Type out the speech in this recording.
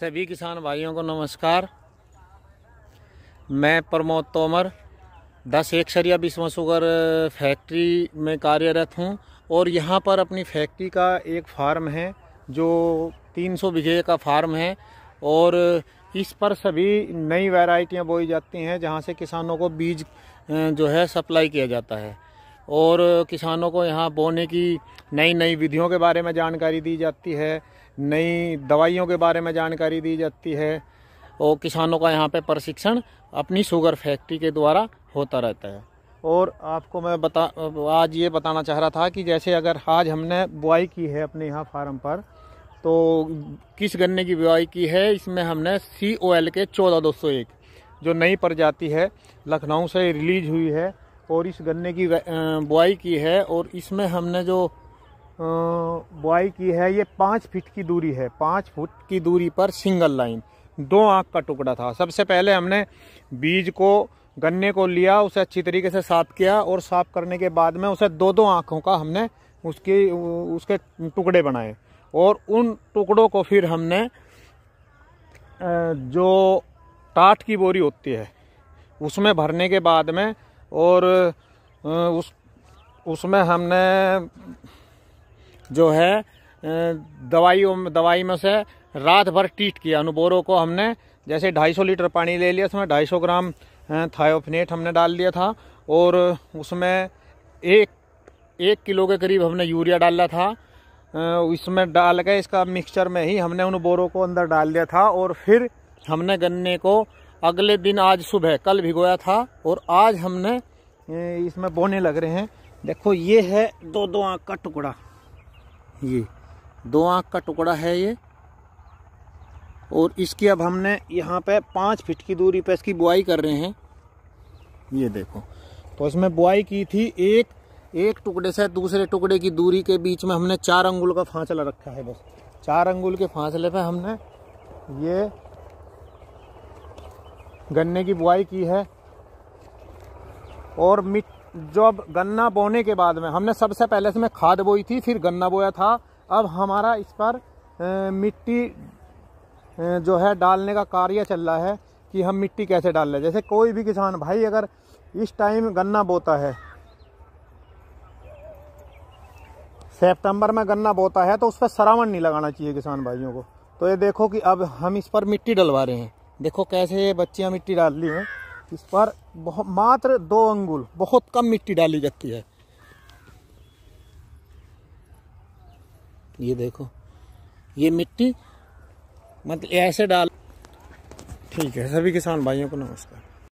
सभी किसान भाइयों को नमस्कार मैं प्रमोद तोमर दस एक सरिया बिस्मा शुगर फैक्ट्री में कार्यरत हूँ और यहाँ पर अपनी फैक्ट्री का एक फार्म है जो 300 बीघे का फार्म है और इस पर सभी नई वैरायटियां बोई जाती हैं जहाँ से किसानों को बीज जो है सप्लाई किया जाता है और किसानों को यहाँ बोने की नई नई विधियों के बारे में जानकारी दी जाती है नई दवाइयों के बारे में जानकारी दी जाती है और किसानों का यहाँ पे प्रशिक्षण अपनी शुगर फैक्ट्री के द्वारा होता रहता है और आपको मैं बता आज ये बताना चाह रहा था कि जैसे अगर आज हमने बुआई की है अपने यहाँ फार्म पर तो किस गन्ने की बुआई की है इसमें हमने सी ओ एल के चौदह दो सौ एक जो नई प्रजाति है लखनऊ से रिलीज हुई है और इस गन्ने की बुआई की है और इसमें हमने जो बुआई की है ये पाँच फीट की दूरी है पाँच फुट की दूरी पर सिंगल लाइन दो आँख का टुकड़ा था सबसे पहले हमने बीज को गन्ने को लिया उसे अच्छी तरीके से साफ किया और साफ करने के बाद में उसे दो दो आँखों का हमने उसके उसके टुकड़े बनाए और उन टुकड़ों को फिर हमने जो टाट की बोरी होती है उसमें भरने के बाद में और उस उसमें हमने जो है दवाइयों में दवाई में से रात भर ट्रीट किया अनुबोरों को हमने जैसे 250 लीटर पानी ले लिया उसमें 250 ग्राम थायोफिनेट हमने डाल दिया था और उसमें एक एक किलो के करीब हमने यूरिया डाला था इसमें डाल के इसका मिक्सचर में ही हमने उन बोरों को अंदर डाल दिया था और फिर हमने गन्ने को अगले दिन आज सुबह कल भिगोया था और आज हमने इसमें बोने लग रहे हैं देखो ये है दो दो आँख का टुकड़ा ये दो आँख का टुकड़ा है ये और इसकी अब हमने यहाँ पे पाँच फिट की दूरी पे इसकी बुआई कर रहे हैं ये देखो तो इसमें बुआई की थी एक एक टुकड़े से दूसरे टुकड़े की दूरी के बीच में हमने चार अंगुल का फांसला रखा है बस चार अंगुल के फांसले पे हमने ये गन्ने की बुआई की है और मिट्टी जो अब गन्ना बोने के बाद में हमने सबसे पहले इसमें खाद बोई थी फिर गन्ना बोया था अब हमारा इस पर मिट्टी जो है डालने का कार्य चल रहा है कि हम मिट्टी कैसे डाल रहे जैसे कोई भी किसान भाई अगर इस टाइम गन्ना बोता है सितंबर में गन्ना बोता है तो उस पर सरावन नहीं लगाना चाहिए किसान भाइयों को तो ये देखो कि अब हम इस पर मिट्टी डलवा रहे हैं देखो कैसे ये बच्चियाँ मिट्टी डाल रही हैं इस पर मात्र दो अंगुल बहुत कम मिट्टी डाली जाती है ये देखो ये मिट्टी मतलब ऐसे डाल ठीक है सभी किसान भाइयों को नमस्कार